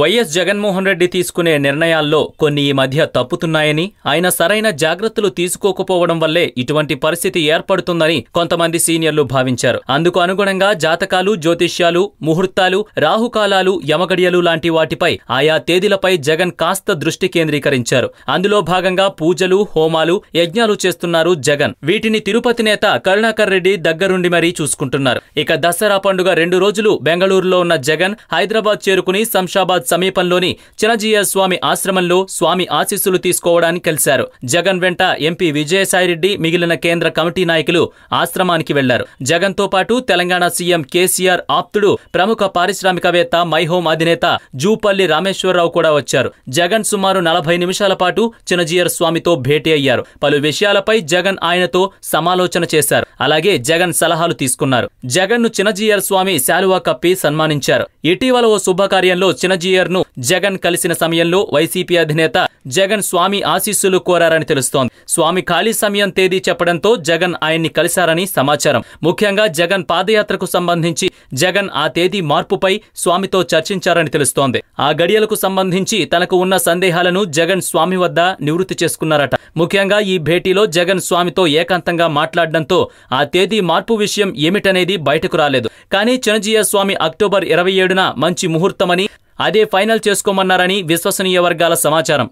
YS Jaganmohan Reddy తీసుకునే నిర్ణయాల్లో కొన్ని ఈ మధ్య తప్పుతున్నాయని ఆయన సరైన జాగ్రత్తలు తీసుకోకపోవడం వల్లే ఇటువంటి పరిస్థితి ఏర్పడుతుందని కొంతమంది సీనియర్లు భావించారు అందుకు అనుగుణంగా జాతకాలు జ్యోతిష్యాలు ముహూర్తాలు రాహుకాలాలు యమగడియలు లాంటి వాటిపై ఆయా తేదీలపై జగన్ కాస్త దృష్టి కేంద్రీకరించారు అందులో భాగంగా పూజలు హోమాలు యజ్ఞాలు చేస్తున్నారు జగన్ వీటిని తిరుపతి నేత కరుణాకర్ రెడ్డి దగ్గరుండి మరీ చూసుకుంటున్నారు ఇక దసరా పండుగ రెండు రోజులు బెంగళూరులో ఉన్న జగన్ హైదరాబాద్ చేరుకుని శంషాబాద్ హైదరాబాద్ సమీపంలోని చినజీయ స్వామి ఆశ్రమంలో స్వామి ఆశీస్సులు తీసుకోవడానికి కలిశారు జగన్ వెంట ఎంపీ విజయసాయిరెడ్డి మిగిలిన కేంద్ర కమిటీ నాయకులు ఆశ్రమానికి వెళ్లారు జగన్ తో పాటు తెలంగాణ సీఎం కేసీఆర్ ఆప్తుడు ప్రముఖ పారిశ్రామికవేత్త మైహోమ్ అధినేత జూపల్లి రామేశ్వరరావు కూడా వచ్చారు జగన్ సుమారు నలభై నిమిషాల పాటు చినజీయర్ స్వామితో భేటీ అయ్యారు పలు విషయాలపై జగన్ ఆయనతో సమాలోచన చేశారు అలాగే జగన్ సలహాలు తీసుకున్నారు జగన్ ను చినజీయర్ స్వామి శాలువా కప్పి సన్మానించారు ఇటీవల ఓ శుభకార్యంలో చినజీయర్ కేసీఆర్ ను జగన్ కలిసిన సమయంలో వైసీపీ అధినేత జగన్ స్వామి ఆశీస్సులు కోరారని తెలుస్తోంది స్వామి ఖాళీ సమయం తేదీ చెప్పడంతో జగన్ ఆయన్ని కలిశారని సమాచారం ముఖ్యంగా జగన్ పాదయాత్రకు సంబంధించి జగన్ ఆ తేదీ మార్పుపై స్వామితో చర్చించారని తెలుస్తోంది ఆ గడియలకు సంబంధించి తనకు ఉన్న సందేహాలను జగన్ స్వామి వద్ద నివృత్తి చేసుకున్నారట ముఖ్యంగా ఈ భేటీలో జగన్ స్వామితో ఏకాంతంగా మాట్లాడడంతో ఆ తేదీ మార్పు విషయం ఏమిటనేది బయటకు రాలేదు కానీ చిరంజీయ స్వామి అక్టోబర్ ఇరవై ఏడున మంచి ముహూర్తమని అదే ఫైనల్ చేసుకోమన్నారని విశ్వసనీయ వర్గాల సమాచారం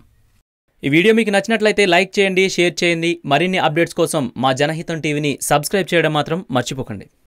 ఈ వీడియో మీకు నచ్చినట్లయితే లైక్ చేయండి షేర్ చేయండి మరిన్ని అప్డేట్స్ కోసం మా జనహితం టీవీని సబ్స్క్రైబ్ చేయడం మాత్రం మర్చిపోకండి